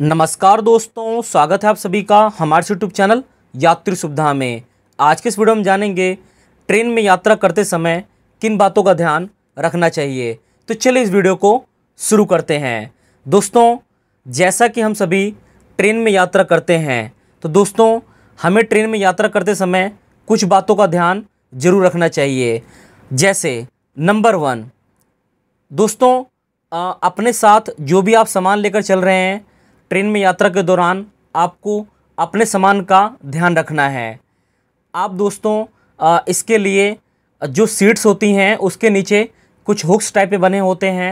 नमस्कार दोस्तों स्वागत है आप सभी का हमारे यूट्यूब चैनल यात्री सुविधा में आज के इस वीडियो में जानेंगे ट्रेन में यात्रा करते समय किन बातों का ध्यान रखना चाहिए तो चलिए इस वीडियो को शुरू करते हैं दोस्तों जैसा कि हम सभी ट्रेन में यात्रा करते हैं तो दोस्तों हमें ट्रेन में यात्रा करते समय कुछ बातों का ध्यान जरूर रखना चाहिए जैसे नंबर वन दोस्तों अपने साथ जो भी आप सामान लेकर चल रहे हैं ट्रेन में यात्रा के दौरान आपको अपने सामान का ध्यान रखना है आप दोस्तों इसके लिए जो सीट्स होती हैं उसके नीचे कुछ हुक्स टाइप के बने होते हैं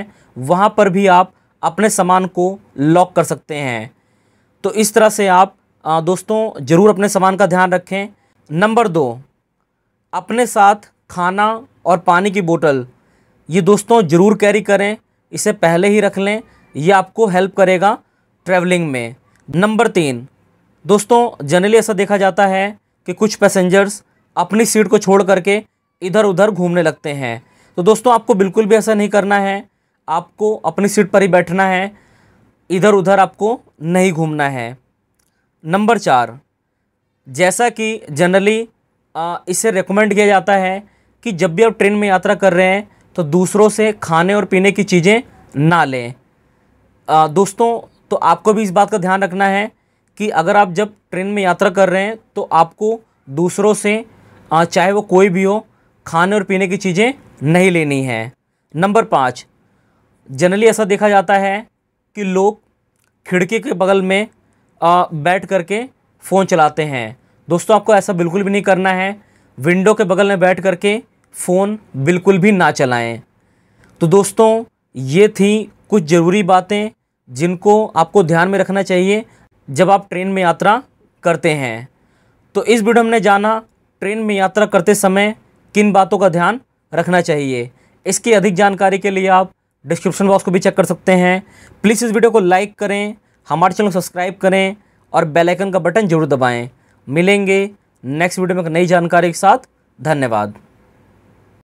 वहाँ पर भी आप अपने सामान को लॉक कर सकते हैं तो इस तरह से आप दोस्तों ज़रूर अपने सामान का ध्यान रखें नंबर दो अपने साथ खाना और पानी की बोतल ये दोस्तों ज़रूर कैरी करें इसे पहले ही रख लें यह आपको हेल्प करेगा ट्रैवलिंग में नंबर तीन दोस्तों जनरली ऐसा देखा जाता है कि कुछ पैसेंजर्स अपनी सीट को छोड़ करके इधर उधर घूमने लगते हैं तो दोस्तों आपको बिल्कुल भी ऐसा नहीं करना है आपको अपनी सीट पर ही बैठना है इधर उधर आपको नहीं घूमना है नंबर चार जैसा कि जनरली इसे रिकमेंड किया जाता है कि जब भी आप ट्रेन में यात्रा कर रहे हैं तो दूसरों से खाने और पीने की चीज़ें ना लें आ, दोस्तों तो आपको भी इस बात का ध्यान रखना है कि अगर आप जब ट्रेन में यात्रा कर रहे हैं तो आपको दूसरों से चाहे वो कोई भी हो खाने और पीने की चीज़ें नहीं लेनी है नंबर पाँच जनरली ऐसा देखा जाता है कि लोग खिड़की के बगल में बैठ करके फ़ोन चलाते हैं दोस्तों आपको ऐसा बिल्कुल भी नहीं करना है विंडो के बगल में बैठ करके फ़ोन बिल्कुल भी ना चलाएं तो दोस्तों ये थी कुछ ज़रूरी बातें जिनको आपको ध्यान में रखना चाहिए जब आप ट्रेन में यात्रा करते हैं तो इस वीडियो हमने जाना ट्रेन में यात्रा करते समय किन बातों का ध्यान रखना चाहिए इसकी अधिक जानकारी के लिए आप डिस्क्रिप्शन बॉक्स को भी चेक कर सकते हैं प्लीज़ इस वीडियो को लाइक करें हमारे चैनल को सब्सक्राइब करें और बेल आइकन का बटन जरूर दबाएं मिलेंगे नेक्स्ट वीडियो में नई जानकारी के साथ धन्यवाद